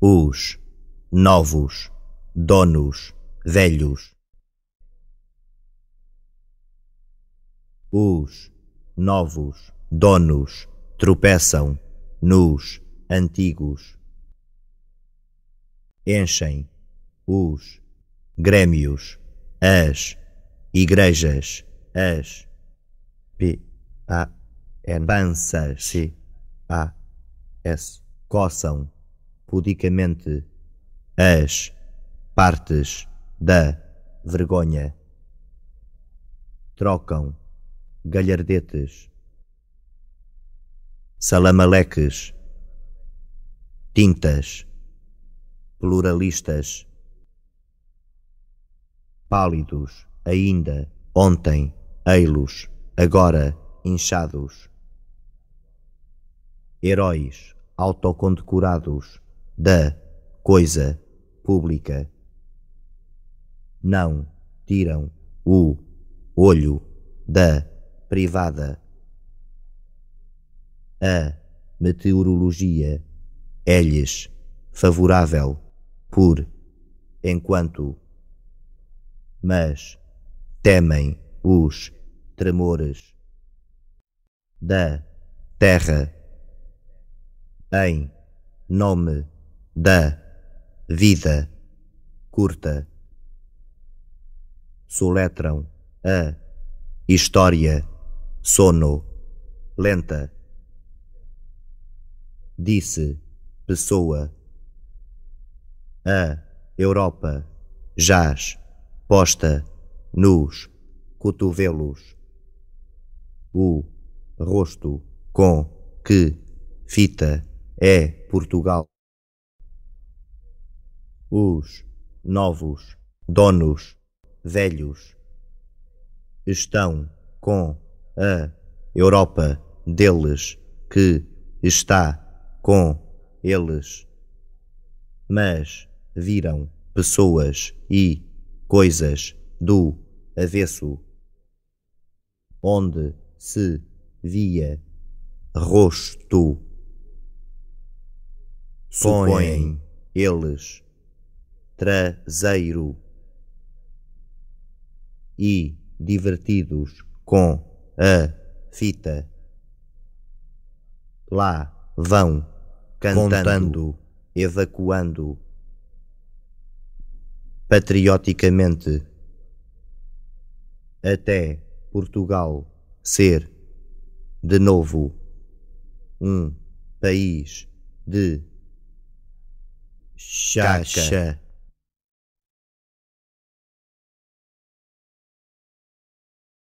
os novos donos velhos. Os novos donos tropeçam nos antigos. Enchem os grêmios, as igrejas, as p a n c a s coçam pudicamente as partes da vergonha. Trocam galhardetes, salamaleques, tintas, pluralistas, pálidos ainda ontem, eilos, agora inchados, heróis autocondecorados da coisa pública. Não tiram o olho da privada. A meteorologia é-lhes favorável por enquanto, mas temem os tremores da terra em nome da vida curta soletram a história sono lenta disse pessoa a Europa jaz posta nos cotovelos o rosto com que fita é Portugal os novos donos velhos estão com a Europa deles que está com eles. Mas viram pessoas e coisas do avesso, onde se via rosto. Supõem eles traseiro e divertidos com a fita. Lá vão cantando, evacuando patrioticamente até Portugal ser de novo um país de chacha.